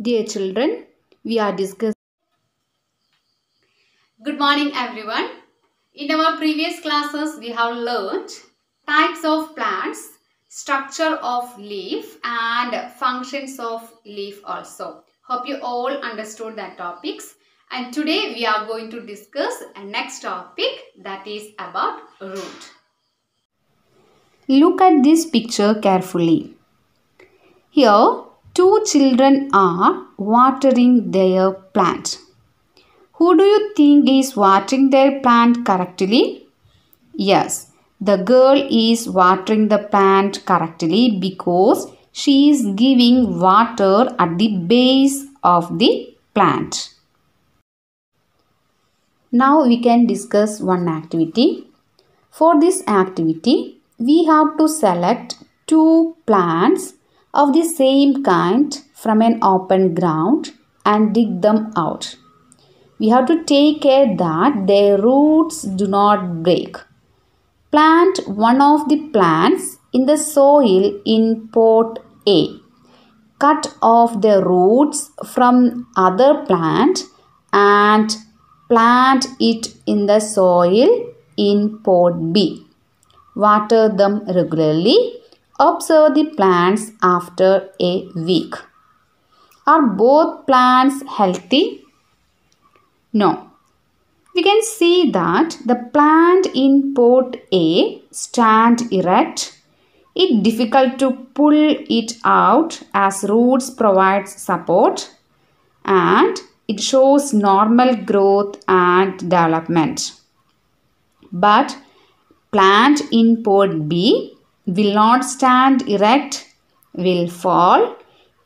Dear children, we are discussing. Good morning everyone. In our previous classes, we have learnt types of plants, structure of leaf and functions of leaf also. Hope you all understood that topics. And today we are going to discuss a next topic that is about root. Look at this picture carefully. Here Two children are watering their plant. Who do you think is watering their plant correctly? Yes, the girl is watering the plant correctly because she is giving water at the base of the plant. Now we can discuss one activity. For this activity, we have to select two plants of the same kind from an open ground and dig them out. We have to take care that their roots do not break. Plant one of the plants in the soil in pot A. Cut off the roots from other plant and plant it in the soil in pot B. Water them regularly Observe the plants after a week. Are both plants healthy? No. We can see that the plant in pot A stand erect. It difficult to pull it out as roots provides support and it shows normal growth and development. But plant in pot B will not stand erect, will fall,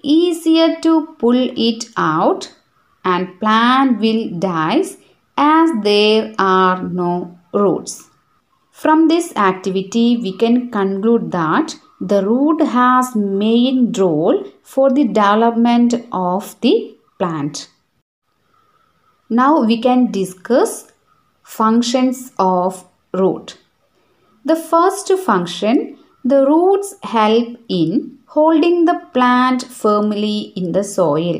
easier to pull it out, and plant will die as there are no roots. From this activity, we can conclude that the root has main role for the development of the plant. Now we can discuss functions of root. The first function the roots help in holding the plant firmly in the soil.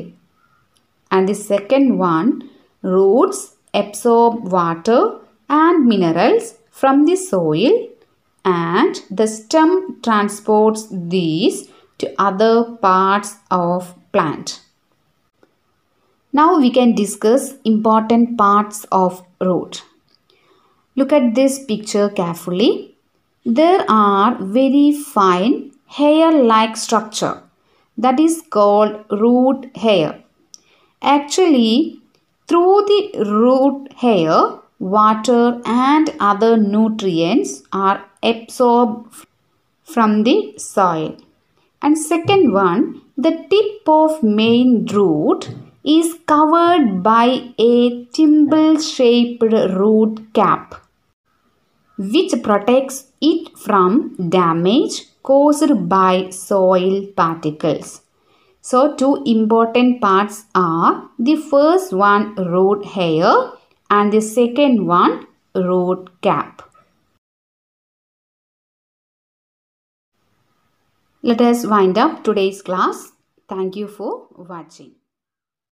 And the second one, roots absorb water and minerals from the soil and the stem transports these to other parts of plant. Now we can discuss important parts of root. Look at this picture carefully. There are very fine hair-like structure that is called root hair. Actually, through the root hair, water and other nutrients are absorbed from the soil. And second one, the tip of main root is covered by a thimble-shaped root cap which protects it from damage caused by soil particles. So two important parts are the first one root hair and the second one root cap. Let us wind up today's class. Thank you for watching.